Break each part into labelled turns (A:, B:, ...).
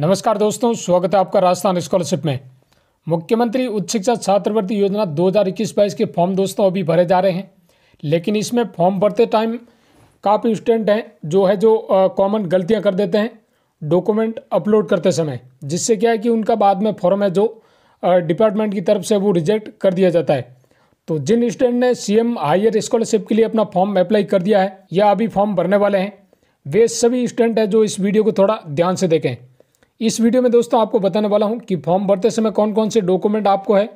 A: नमस्कार दोस्तों स्वागत है आपका राजस्थान स्कॉलरशिप में मुख्यमंत्री उच्च शिक्षा छात्रवृत्ति योजना 2021 हज़ार के फॉर्म दोस्तों अभी भरे जा रहे हैं लेकिन इसमें फॉर्म भरते टाइम काफ़ी स्टूडेंट हैं जो है जो कॉमन गलतियां कर देते हैं डॉक्यूमेंट अपलोड करते समय जिससे क्या है कि उनका बाद में फॉर्म है जो डिपार्टमेंट की तरफ से वो रिजेक्ट कर दिया जाता है तो जिन स्टूडेंट ने एम हायर स्कॉलरशिप के लिए अपना फॉर्म अप्लाई कर दिया है या अभी फॉर्म भरने वाले हैं वे सभी स्टूडेंट हैं जो इस वीडियो को थोड़ा ध्यान से देखें इस वीडियो में दोस्तों आपको बताने वाला हूँ कि फॉर्म भरते समय कौन कौन से डॉक्यूमेंट आपको है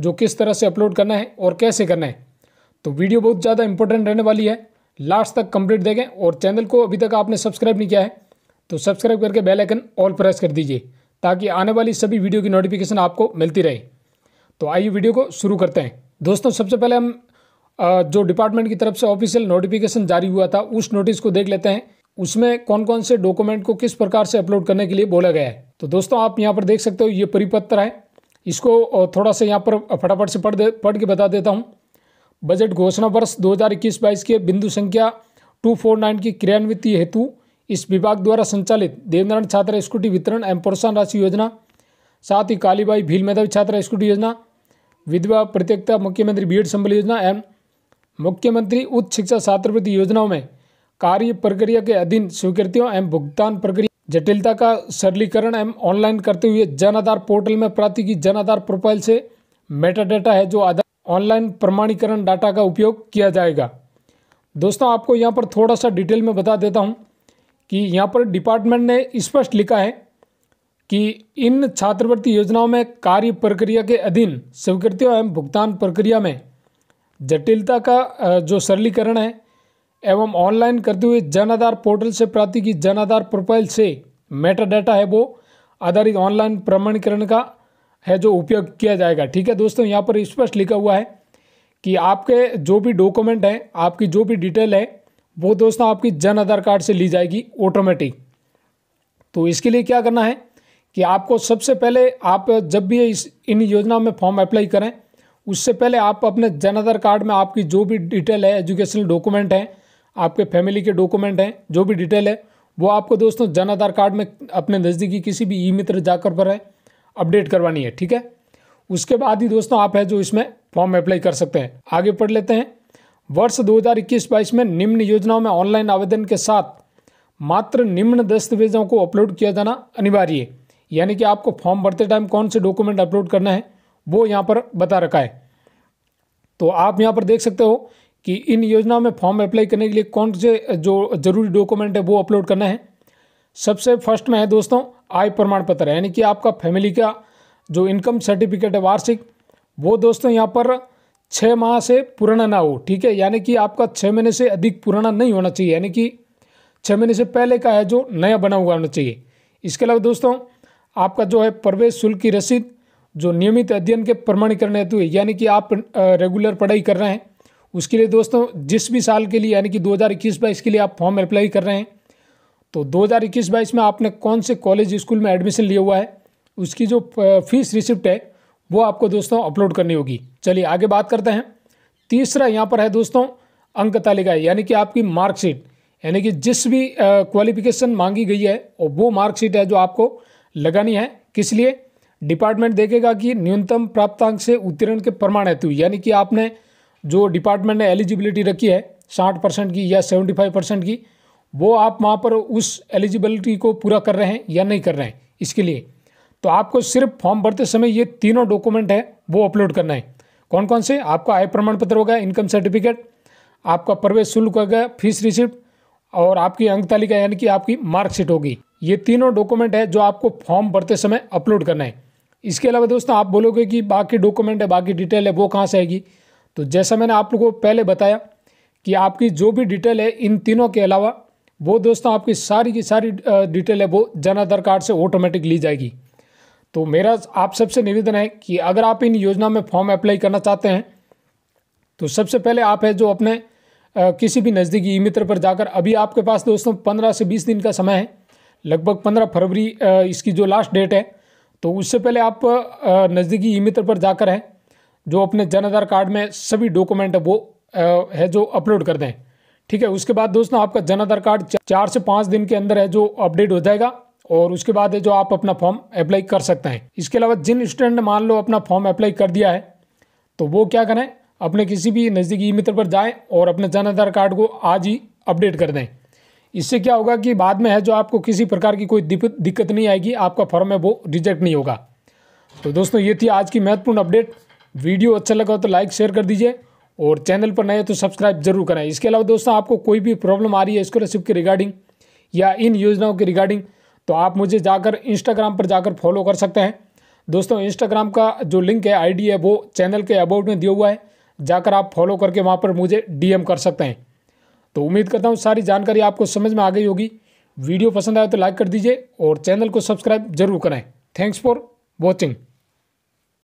A: जो किस तरह से अपलोड करना है और कैसे करना है तो वीडियो बहुत ज़्यादा इंपॉर्टेंट रहने वाली है लास्ट तक कंप्लीट देखें और चैनल को अभी तक आपने सब्सक्राइब नहीं किया है तो सब्सक्राइब करके बेल आइकन ऑल प्रेस कर दीजिए ताकि आने वाली सभी वीडियो की नोटिफिकेशन आपको मिलती रहे तो आइए वीडियो को शुरू करते हैं दोस्तों सबसे पहले हम जो डिपार्टमेंट की तरफ से ऑफिशियल नोटिफिकेशन जारी हुआ था उस नोटिस को देख लेते हैं उसमें कौन कौन से डॉक्यूमेंट को किस प्रकार से अपलोड करने के लिए बोला गया है तो दोस्तों आप यहाँ पर देख सकते हो ये परिपत्र है इसको थोड़ा सा यहाँ पर फटाफट से पढ़ दे पढ़ के बता देता हूँ बजट घोषणा वर्ष 2021 हजार के बिंदु संख्या 249 की क्रियान्वित हेतु इस विभाग द्वारा संचालित देवनारायण छात्र स्कूटी वितरण एवं प्रोत्साहन राशि योजना साथ ही कालीबाई भील मेधावी छात्र स्कूटी योजना विधवा प्रत्येकता मुख्यमंत्री बी एड संबल योजना एवं मुख्यमंत्री उच्च शिक्षा छात्रवृत्ति योजनाओं में कार्य प्रक्रिया के अधीन स्वीकृतियों एवं भुगतान प्रक्रिया जटिलता का सरलीकरण एवं ऑनलाइन करते हुए जन आधार पोर्टल में प्राप्ति की जन आधार प्रोफाइल से मेटा डाटा है जो आधार ऑनलाइन प्रमाणीकरण डाटा का उपयोग किया जाएगा दोस्तों आपको यहाँ पर थोड़ा सा डिटेल में बता देता हूँ कि यहाँ पर डिपार्टमेंट ने स्पष्ट लिखा है कि इन छात्रवृत्ति योजनाओं में कार्य प्रक्रिया के अधीन स्वीकृतियों एवं भुगतान प्रक्रिया में जटिलता का जो सरलीकरण है एवं ऑनलाइन करते हुए जन आधार पोर्टल से प्राप्ति की जन आधार प्रोफाइल से मेटा डाटा है वो आधारित ऑनलाइन प्रमाणीकरण का है जो उपयोग किया जाएगा ठीक है दोस्तों यहाँ पर स्पष्ट लिखा हुआ है कि आपके जो भी डॉक्यूमेंट हैं आपकी जो भी डिटेल है वो दोस्तों आपकी जन आधार कार्ड से ली जाएगी ऑटोमेटिक तो इसके लिए क्या करना है कि आपको सबसे पहले आप जब भी इस इन योजना में फॉर्म अप्लाई करें उससे पहले आप अपने जन आधार कार्ड में आपकी जो भी डिटेल है एजुकेशनल डॉक्यूमेंट हैं आपके फैमिली के डॉक्यूमेंट हैं जो भी डिटेल है वो आपको दोस्तों जन आधार कार्ड में अपने नज़दीकी किसी भी ई मित्र जाकर पर है अपडेट करवानी है ठीक है उसके बाद ही दोस्तों आप है जो इसमें फॉर्म अप्लाई कर सकते हैं आगे पढ़ लेते हैं वर्ष 2021-22 में निम्न योजनाओं में ऑनलाइन आवेदन के साथ मात्र निम्न दस्तावेजों को अपलोड किया जाना अनिवार्य है यानी कि आपको फॉर्म भरते टाइम कौन से डॉक्यूमेंट अपलोड करना है वो यहाँ पर बता रखा है तो आप यहाँ पर देख सकते हो कि इन योजनाओं में फॉर्म अप्लाई करने के लिए कौन से जो जरूरी डॉक्यूमेंट है वो अपलोड करना है सबसे फर्स्ट में है दोस्तों आय प्रमाण पत्र यानी कि आपका फैमिली का जो इनकम सर्टिफिकेट है वार्षिक वो दोस्तों यहाँ पर छः माह से पुराना ना हो ठीक है यानी कि आपका छः महीने से अधिक पुराना नहीं होना चाहिए यानी कि छः महीने से पहले का है जो नया बना हुआ होना चाहिए इसके अलावा दोस्तों आपका जो है प्रवेश शुल्क की रसीद जो नियमित अध्ययन के प्रमाणीकरण हेतु है यानी कि आप रेगुलर पढ़ाई कर रहे हैं उसके लिए दोस्तों जिस भी साल के लिए यानी कि 2021 हज़ार के लिए आप फॉर्म अप्लाई कर रहे हैं तो 2021 हज़ार में आपने कौन से कॉलेज स्कूल में एडमिशन लिया हुआ है उसकी जो फीस रिसिप्ट है वो आपको दोस्तों अपलोड करनी होगी चलिए आगे बात करते हैं तीसरा यहाँ पर है दोस्तों अंक तालिका यानी कि आपकी मार्कशीट यानी कि जिस भी क्वालिफिकेशन मांगी गई है और वो मार्कशीट है जो आपको लगानी है किस लिए डिपार्टमेंट देखेगा कि न्यूनतम प्राप्तांक से उत्तीर्ण के प्रमाण हेतु यानी कि आपने जो डिपार्टमेंट ने एलिजिबिलिटी रखी है साठ परसेंट की या सेवेंटी फाइव परसेंट की वो आप वहाँ पर उस एलिजिबिलिटी को पूरा कर रहे हैं या नहीं कर रहे हैं इसके लिए तो आपको सिर्फ फॉर्म भरते समय ये तीनों डॉक्यूमेंट है वो अपलोड करना है कौन कौन से आपका आय प्रमाण पत्र होगा इनकम सर्टिफिकेट आपका प्रवेश शुल्क होगा फीस रिसिप्ट और आपकी अंक तालिका यानी कि आपकी मार्कशीट होगी ये तीनों डॉक्यूमेंट है जो आपको फॉर्म भरते समय अपलोड करना है इसके अलावा दोस्तों आप बोलोगे कि बाकी डॉक्यूमेंट है बाकी डिटेल है वो कहाँ से आएगी तो जैसा मैंने आप लोगों को पहले बताया कि आपकी जो भी डिटेल है इन तीनों के अलावा वो दोस्तों आपकी सारी की सारी डिटेल है वो जन आधार कार्ड से ऑटोमेटिक ली जाएगी तो मेरा आप सबसे निवेदन है कि अगर आप इन योजना में फॉर्म अप्लाई करना चाहते हैं तो सबसे पहले आप है जो अपने आ, किसी भी नज़दीकी ई मित्र पर जाकर अभी आपके पास दोस्तों पंद्रह से बीस दिन का समय है लगभग पंद्रह फरवरी इसकी जो लास्ट डेट है तो उससे पहले आप नज़दीकी ई मित्र पर जाकर हैं जो अपने जन आधार कार्ड में सभी डॉक्यूमेंट है वो है जो अपलोड कर दें ठीक है उसके बाद दोस्तों आपका जन आधार कार्ड चार से पाँच दिन के अंदर है जो अपडेट हो जाएगा और उसके बाद है जो आप अपना फॉर्म अप्लाई कर सकते हैं इसके अलावा जिन स्टूडेंट ने मान लो अपना फॉर्म अप्लाई कर दिया है तो वो क्या करें अपने किसी भी नज़दीकी मित्र पर जाएँ और अपने जन आधार कार्ड को आज ही अपडेट कर दें इससे क्या होगा कि बाद में है जो आपको किसी प्रकार की कोई दिक्कत नहीं आएगी आपका फॉर्म है वो रिजेक्ट नहीं होगा तो दोस्तों ये थी आज की महत्वपूर्ण अपडेट वीडियो अच्छा लगा तो लाइक शेयर कर दीजिए और चैनल पर नए तो सब्सक्राइब जरूर करें इसके अलावा दोस्तों आपको कोई भी प्रॉब्लम आ रही है स्कॉलरशिप के रिगार्डिंग या इन योजनाओं के रिगार्डिंग तो आप मुझे जाकर इंस्टाग्राम पर जाकर फॉलो कर सकते हैं दोस्तों इंस्टाग्राम का जो लिंक है आईडी है वो चैनल के अबाउट में दिया हुआ है जाकर आप फॉलो करके वहाँ पर मुझे डीएम कर सकते हैं तो उम्मीद करता हूँ सारी जानकारी आपको समझ में आ गई होगी वीडियो पसंद आए तो लाइक कर दीजिए और चैनल को सब्सक्राइब जरूर करें थैंक्स फॉर वॉचिंग